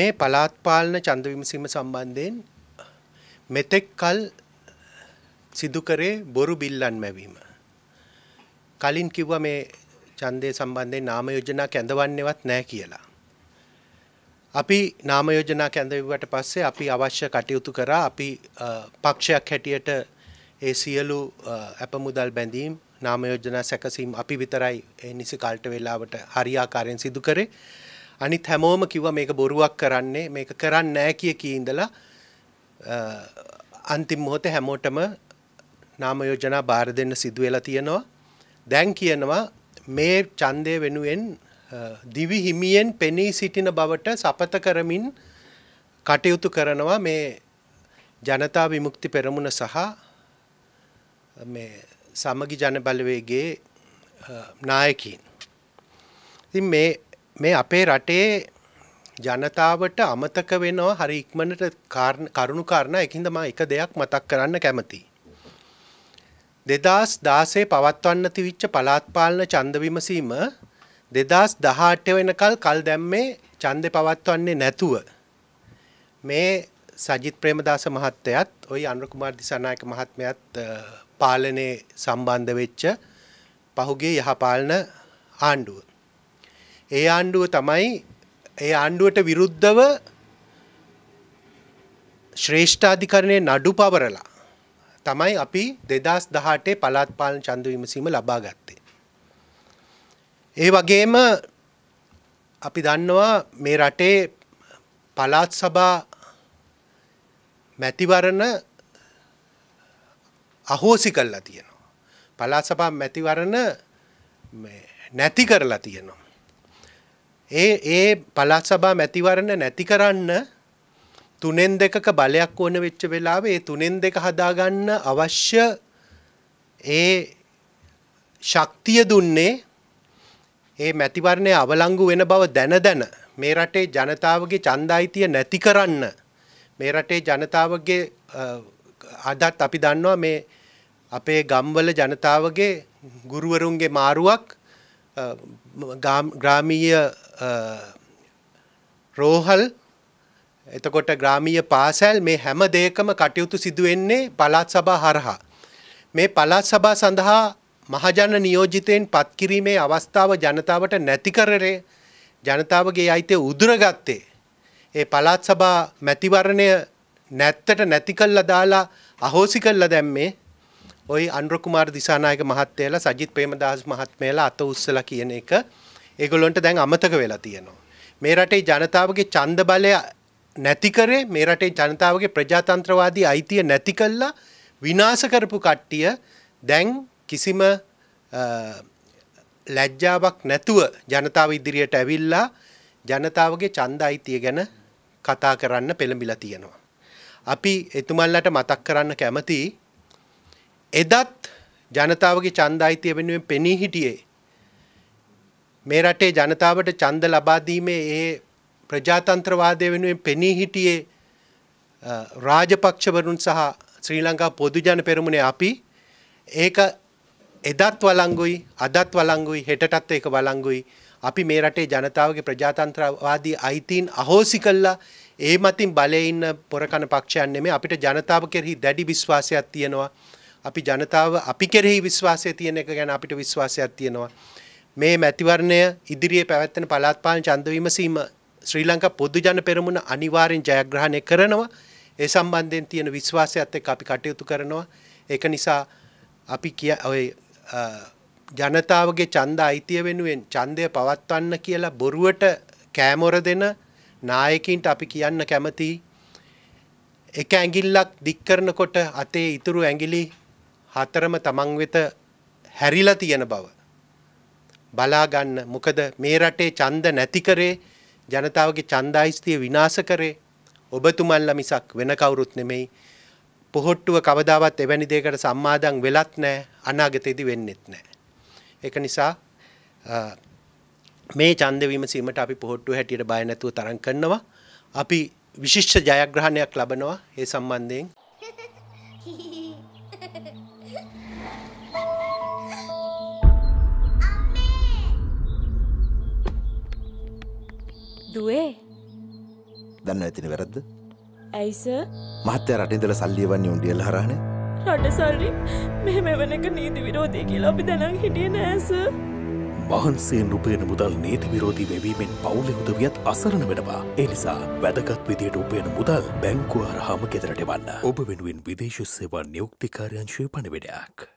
මේ පළාත් පාලන ඡන්ද විමසීම සම්බන්ධයෙන් මෙතෙක් කල් සිදු කරේ බොරු බිල්ලන් මැවීම. කලින් කිව්වා මේ ඡන්දය සම්බන්ධයෙන් නාම යෝජනා කැඳවන්නේවත් නැහැ කියලා. අපි නාම යෝජනා කැඳවුවට පස්සේ අපි අවශ්‍ය කටයුතු කරා අපි පක්ෂයක් හැටියට ඒ සියලු අපමුදල් බැඳීම් නාම යෝජනා සැකසීම් අපි විතරයි ඒ නිසි කාලට වේලාවට හරියාකාරයෙන් සිදු කරේ. අනිත් හැමෝම කිව්වා මේක බොරුවක් කරන්නේ මේක කරන්නේ නැහැ කිය කී ඉඳලා අන්තිම මොහොතේ හැමෝටම නාම යෝජනා බාර දෙන්න සිදු වෙලා තියෙනවා. දැන් කියනවා මේ ඡන්දය වෙනුවෙන් දිවි හිමියෙන් පෙනී සිටින බවට සපත කරමින් කටයුතු කරනවා මේ ජනතා විමුක්ති පෙරමුණ සහ මේ සමගි ජන බලවේගයේ නායකයින්. ඉතින් මේ මේ අපේ රටේ ජනතාවට අමතක වෙනවා හරි ඉක්මනට කරුණු කාරණා එකින්ද මම එක දෙයක් මතක් කරන්න කැමතියි. 2016 පවත්වන්න තිබිච්ච පළාත් පාලන ඡන්ද විමසීම 2018 වෙනකල් කල් දැම්මේ ඡන්දේ පවත්වන්නේ නැතුව මේ සජිත් ප්‍රේමදාස මහත්තයත් ওই අනුර කුමාර දිසානායක මහත්මයාත් පාලනේ සම්බන්ධ වෙච්ච පහුගිය යහ පාලන ආණ්ඩුව ඒ ආණ්ඩුව තමයි ඒ ආණ්ඩුවට විරුද්ධව ශ්‍රේෂ්ඨාධිකරණය නඩු පවරලා තමයි අපි දෙදස් දහටේ පළාත් පාලන චන්ද විමසීම ලබා ගත්තේ. ඒ වගේම අපි දන්නවා මේ රටේ පළාත් සභා මැතිවරණ අහෝසි කල්ලා තියෙනවා. පලාසපා මැතිවරණ නැති කරලා තියෙනවා. ඒ ඒ පළාත් සභා මැතිවරණ නැති කරන්න තුනෙන් දෙකක බලයක් ඕන වෙච්ච වෙලාවේ ඒ තුනෙන් දෙක හදාගන්න අවශ්‍ය ඒ ශක්තිය දුන්නේ ඒ මැතිවරණය අවලංගු වෙන බව දැන දැන මේ රටේ ජනතාවගේ ඡන්දායිතිය නැති කරන්න මේ රටේ ජනතාවගේ අදත් අපි දන්නවා මේ අපේ ගම්වල ජනතාවගේ ගුරුවරුන්ගේ මාරුවක් ග්‍රාමීය රෝහල් එතකොට ග්‍රාමීය පාසැල් මේ හැම දෙයකම කටයුතු සිදුවෙන්නේ පළාත් සභා හරහා. මේ පළාත් සභා සඳහා මහජන නියෝජිතයෙන් පත්කිරීමේ අවස්ථාව ජනතාවට නැති කරරේ ජනතාවගේ අයිතය උදුරගත්තේ. ඒ පළාත් සභා මැතිවරණය නැත්තට නැති කල්ලා දාලා අහෝසි කල්ලා දැම්මේ ওই අනුර කුමාර දිසානායක මහත්තයලා සජිත් ප්‍රේමදාස මහත්මයලා අත උස්සලා කියන එක ඒගොල්ලන්ට දැන් අමතක වෙලා තියෙනවා. මේ රටේ ජනතාවගේ ඡන්ද බලය නැති කරේ මේ රටේ ජනතාවගේ ප්‍රජාතන්ත්‍රවාදී අයිතිය නැති කළා විනාශ කරපු කට්ටිය දැන් කිසිම ලැජ්ජාවක් නැතුව ජනතාව ඉදිරියට ඇවිල්ලා ජනතාවගේ ඡන්ද අයිතිය ගැන කතා කරන්න පෙළඹිලා තියෙනවා. අපි එතුමන්ලට මතක් කරන්න කැමතියි එදත් ජනතාවගේ ඡන්දායිතිය වෙනුවෙන් පෙනී හිටියේ මේ රටේ ජනතාවට ඡන්ද ලබා දීමේ ඒ ප්‍රජාතන්ත්‍රවාදය වෙනුවෙන් පෙනී හිටියේ රාජපක්ෂවරුන් සහ ශ්‍රී ලංකා පොදු ජන පෙරමුණේ අපි ඒක එදත් වළංගුයි අදත් වළංගුයි හෙටටත් ඒක වළංගුයි අපි මේ රටේ ජනතාවගේ ප්‍රජාතන්ත්‍රවාදී අයිතීන් අහෝසි කළා ඒ මතින් බලේ ඉන්න පොරකන පක්ෂයන් නෙමෙයි අපිට ජනතාව කෙරෙහි දැඩි විශ්වාසයක් තියෙනවා අපි ජනතාව අපි කෙරෙහි විශ්වාසය තියෙන එක ගැන අපිට විශ්වාසයක් තියෙනවා. මේ මැතිවරණය ඉදිරියේ පැවැත්වෙන පළාත් පාලන ඡන්ද විමසීම ශ්‍රී ලංකා පොදු ජන පෙරමුණ අනිවාර්යෙන් ජයග්‍රහණය කරනවා. ඒ සම්බන්ධයෙන් තියෙන විශ්වාසයත් එක්ක අපි කටයුතු කරනවා. ඒක නිසා අපි කිය ඔය ජනතාවගේ ඡන්ද අයිතිය වෙනුවෙන් ඡන්දය පවත්වන්න කියලා බොරුවට කෑමොර දෙන නායකින්ට අපි කියන්න කැමති එක ඇඟිල්ලක් දික් කරනකොට අතේ ඉතුරු ඇඟිලි හතරම තමන් වෙත හැරිලා තියෙන බව බලා ගන්න මොකද මේ රටේ ඡන්ද නැති කරේ ජනතාවගේ ඡන්දායිස්තිය විනාශ කරේ ඔබතුමන්ලා මිසක් වෙන කවුරුත් නෙමෙයි පොහොට්ටුව කවදාවත් එවැනි දෙයකට සම්මාදම් වෙලත් නැහැ අනාගතයේදී වෙන්නෙත් නැහැ ඒක නිසා මේ ඡන්ද විමසීමට අපි පොහොට්ටුව හැටියට බය නැතුව තරම් කරනවා අපි විශිෂ්ට ජයග්‍රහණයක් ලබනවා ඒ සම්බන්ධයෙන් දුවේ දන්න ඇතින වැරද්ද ඇයිස මහත්තය රටින්දල සල්ලියවන්නේ උන්ඩියල් හරහන රට සල්ලි මෙහෙම වනක නීති විරෝධය කියලා අපි දැනම් හිටිය නෑස වහන්සේ නුපයන මුදල් නීති විරෝධී වෙවීමෙන් පවුලි උදවියත් අසරණ වෙනවා. එනිසා වැදගත් විදියට උපයන මුදල් බැංකුව අරහාම ගෙදරටවන්න. ඔබ වෙනුවෙන් විදේශ සේවා නියුක්තිකාරයංශය පණවිඩයක්.